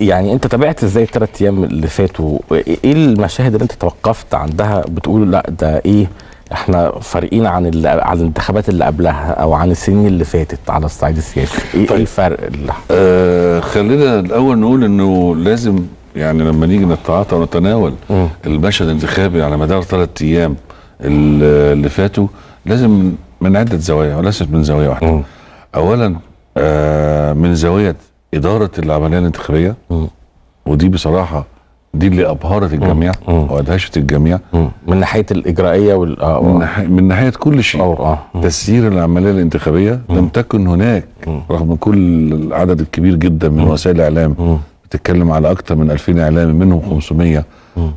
يعني انت تابعت ازاي الثلاث ايام اللي فاتوا ايه المشاهد اللي انت توقفت عندها بتقول لا ده ايه احنا فارقين عن على عن الانتخابات اللي قبلها او عن السنين اللي فاتت على الصعيد السياسي ايه طيب. إيه الفرق اللي آه خلينا الاول نقول انه لازم يعني لما نيجي نتعاطى ونتناول م. المشهد الانتخابي على مدار ثلاث ايام اللي فاتوا لازم من عده زوايا وليست من زاويه واحده اولا آه من زاويه اداره العمليه الانتخابيه ودي بصراحه دي اللي ابهرت الجميع او ادهشت الجميع من ناحيه الاجرائيه وال آه، من, آه. ناحية من ناحيه كل شيء آه. تسيير العمليه الانتخابيه لم تكن هناك رغم كل العدد الكبير جدا من وسائل الاعلام بتتكلم على اكثر من 2000 اعلامي منهم 500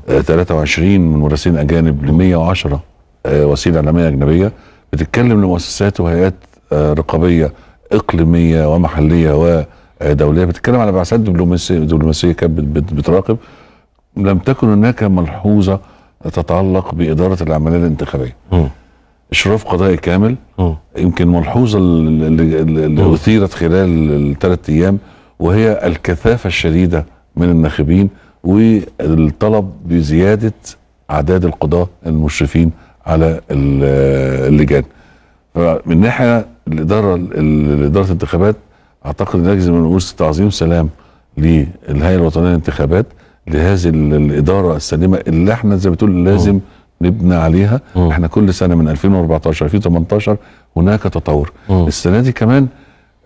23 من مراسلين اجانب ل 110 وسيله اعلاميه اجنبيه بتتكلم لمؤسسات وهيئات رقابيه اقليميه ومحليه و دوليه بتتكلم على بعثات دبلوماسيه دبلوماسيه كانت بتراقب لم تكن هناك ملحوظه تتعلق باداره العمليه الانتخابيه. اشراف قضائي كامل يمكن ملحوظه اللي, اللي اثيرت خلال الثلاث ايام وهي الكثافه الشديده من الناخبين والطلب بزياده اعداد القضاه المشرفين على اللجان. من ناحيه الاداره الاداره الانتخابات اعتقد ان لازم نقول تعظيم سلام للهيئه الوطنيه للانتخابات لهذه الاداره السليمه اللي احنا زي ما بتقول لازم أوه. نبنى عليها أوه. احنا كل سنه من 2014 2018 هناك تطور أوه. السنه دي كمان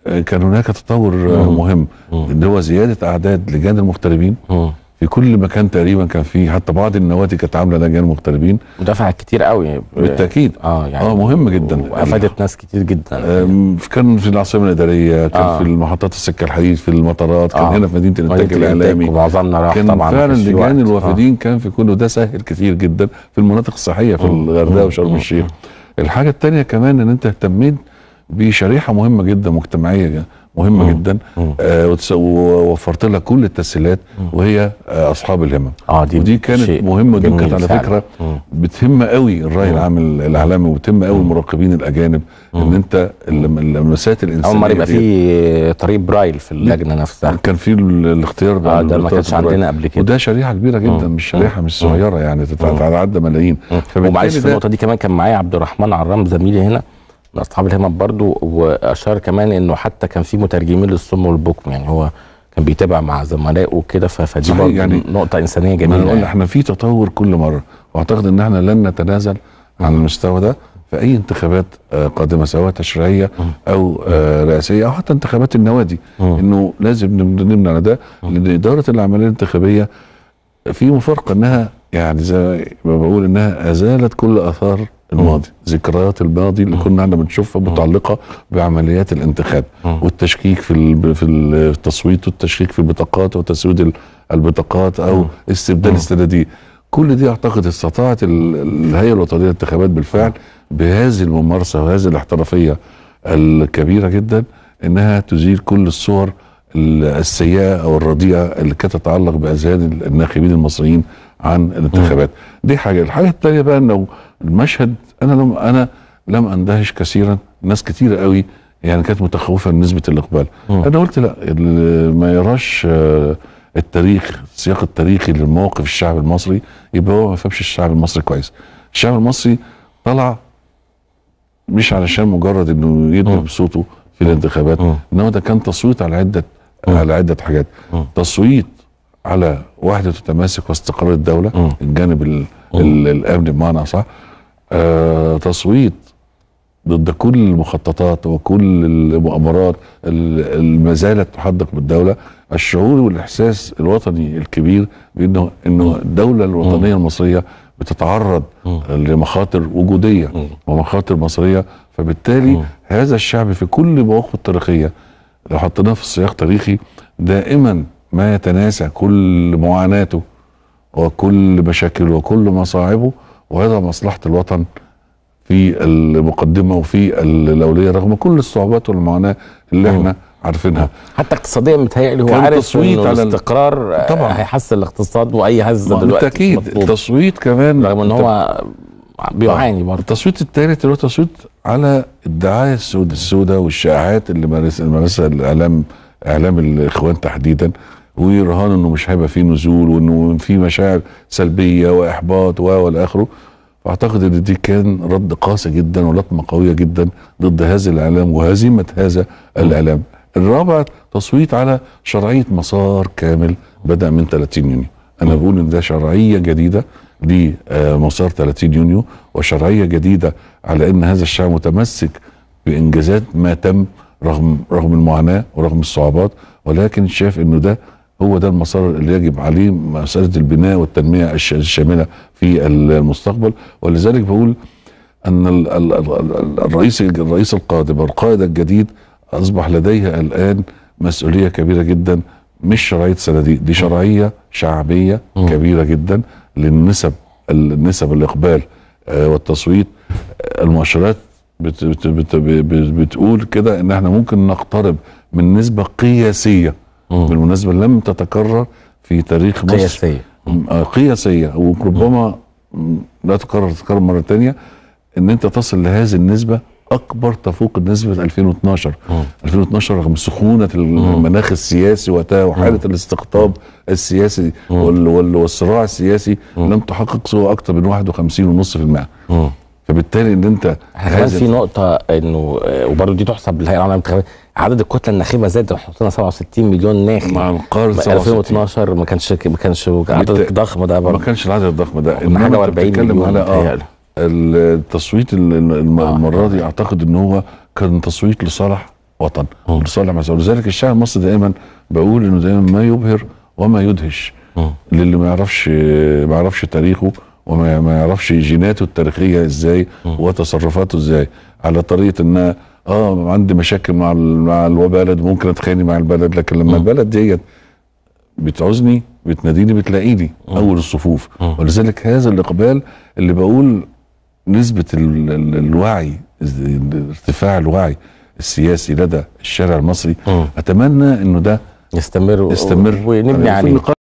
آه، كان هناك تطور أوه. مهم أوه. اللي هو زياده اعداد لجان المغتربين أوه. في كل مكان تقريبا كان في حتى بعض النوادي كانت عامله لجان مغتربين ودفعت كتير قوي بالتاكيد اه يعني اه مهم جدا وافادت ناس كتير جدا كان في العاصمه الاداريه كان آه. في محطات السكه الحديد في المطارات كان آه. هنا في مدينه الانتاج الاعلامي ومعظمنا راح كان طبعا فعلا لجان الوافدين آه. كان في كله ده سهل كتير جدا في المناطق الصحيه في آه. الغردقه آه. وشرم آه. الشيخ الحاجه الثانيه كمان ان انت اهتميت بشريحه مهمه جدا مجتمعيه جدا. مهمه مم. جدا آه ووفرت لها كل التسهيلات وهي آه اصحاب الهمم آه دي ودي كانت مهمه ودي كانت على فكره مم. بتهم قوي الراي العام الاعلامي وبتهم قوي المراقبين الاجانب مم. ان انت اللمسات الانسانيه اول مره إيه يبقى في طريق برايل في اللجنه نفسها كان في الاختيار آه ده ما كانش عندنا قبل كده وده شريحه كبيره جدا مم. مش شريحه مش صغيره يعني تتعدى ملايين ومعلش في النقطه دي كمان كان معايا عبد الرحمن عرام زميلي هنا لاصحاب الهمم برضو واشار كمان انه حتى كان في مترجمين للصم والبكم يعني هو كان بيتابع مع زملائه وكده فدي برضه يعني نقطه انسانيه جميله يعني. احنا في تطور كل مره واعتقد ان احنا لن نتنازل عن المستوى ده في اي انتخابات آه، قادمه سواء تشريعيه او آه، رئاسيه او حتى انتخابات النوادي انه لازم نبني على ده لان اداره العمليه الانتخابيه في مفارقه انها يعني زي ما بقول انها ازالت كل اثار الماضي ذكريات الماضي اللي كنا احنا بنشوفها متعلقه بعمليات الانتخاب والتشكيك في في التصويت والتشكيك في البطاقات وتسويد البطاقات او استبدال السناديق كل دي اعتقد استطاعت الهيئه الوطنيه للانتخابات بالفعل بهذه الممارسه وهذه الاحترافيه الكبيره جدا انها تزيل كل الصور السيئه او الرديئه اللي كانت تتعلق باذهان الناخبين المصريين عن الانتخابات دي حاجه الحاجه الثانيه بقى انه المشهد انا لم انا لم اندهش كثيرا ناس كثيره قوي يعني كانت متخوفه من نسبه الاقبال انا قلت لا ما يراش آه، التاريخ السياق التاريخي للموقف الشعب المصري يبقى هو ما فهمش الشعب المصري كويس الشعب المصري طلع مش علشان مجرد انه يضرب بصوته في الانتخابات انما ده كان تصويت على عده على عده حاجات تصويت على وحده التماسك واستقرار الدوله م. الجانب ال الامني بمعنى صح آه تصويت ضد كل المخططات وكل المؤامرات اللي ما زالت تحدق بالدوله الشعور والاحساس الوطني الكبير بانه انه الدوله الوطنيه م. المصريه بتتعرض م. لمخاطر وجوديه م. ومخاطر مصريه فبالتالي م. هذا الشعب في كل مواقفه التاريخيه لو حطيناه في السياق تاريخي دائما ما يتناسى كل معاناته وكل مشاكله وكل مصاعبه ويضع مصلحة الوطن في المقدمة وفي الأولية رغم كل الصعوبات والمعاناة اللي احنا عارفينها حتى اقتصاديا متهيألي هو عارف تصويت على الاستقرار طبعا هيحسن الاقتصاد واي هزه دلوقتي بالتاكيد التصويت كمان رغم ان هو بيعاني برضه التصويت الثالث اللي هو تصويت على الدعايه السوداء والشائعات اللي مارسها الاعلام اعلام الاخوان تحديدا ورهان انه مش هيبقى فيه نزول وانه في مشاعر سلبيه واحباط و اخره فاعتقد ان دي كان رد قاسي جدا ولطمه قويه جدا ضد هذا الاعلام وهزيمه هذا الاعلام. الرابع تصويت على شرعيه مسار كامل بدا من 30 يونيو. انا بقول ان ده شرعيه جديده لمسار 30 يونيو وشرعيه جديده على ان هذا الشعب متمسك بانجازات ما تم رغم رغم المعاناه ورغم الصعوبات ولكن شاف انه ده هو ده المسار اللي يجب عليه مساله البناء والتنميه الشامله في المستقبل ولذلك بقول ان الرئيس الرئيس القادم القائد الجديد اصبح لديه الان مسؤوليه كبيره جدا مش شرعيه صناديق دي شرعيه شعبيه كبيره جدا للنسب النسب الاقبال آه، والتصويت المؤشرات بتقول كده ان احنا ممكن نقترب من نسبه قياسيه بالمناسبه لم تتكرر في تاريخ مصر قياسيه آه، قياسيه وربما لا تكرر تتكرر مره ثانيه ان انت تصل لهذه النسبه اكبر تفوق نسبه 2012 مم. 2012 رغم سخونه المناخ السياسي وقتها وحاله مم. الاستقطاب السياسي وال والصراع السياسي مم. لم تحقق سوى اكثر من 51.5% فبالتالي ان انت كمان في نقطه انه آه، وبرده دي تحسب للهيئه العامه للانتخابات عدد الكتله الناخبه زاد حطينا 67 مليون ناخب مع القرن 2012 ما كانش ما كانش عدد ضخم ده برضه ما كانش العدد الضخم ده كنا 40 مليون على آه التصويت آه. المره آه. دي اعتقد ان هو كان تصويت لصالح وطن لصالح مصر ولذلك الشعب المصري دائما بقول انه دائما ما يبهر وما يدهش للي ما يعرفش ما يعرفش تاريخه وما يعرفش جيناته التاريخيه ازاي وتصرفاته ازاي على طريقه ان اه عندي مشاكل مع مع البلد ممكن اتخانق مع البلد لكن لما البلد ديت بتعوزني بتناديني بتلاقيني اول الصفوف ولذلك هذا الاقبال اللي بقول نسبه الوعي ارتفاع الوعي السياسي لدى الشارع المصري اتمنى انه ده يستمر يستمر ونبني عليه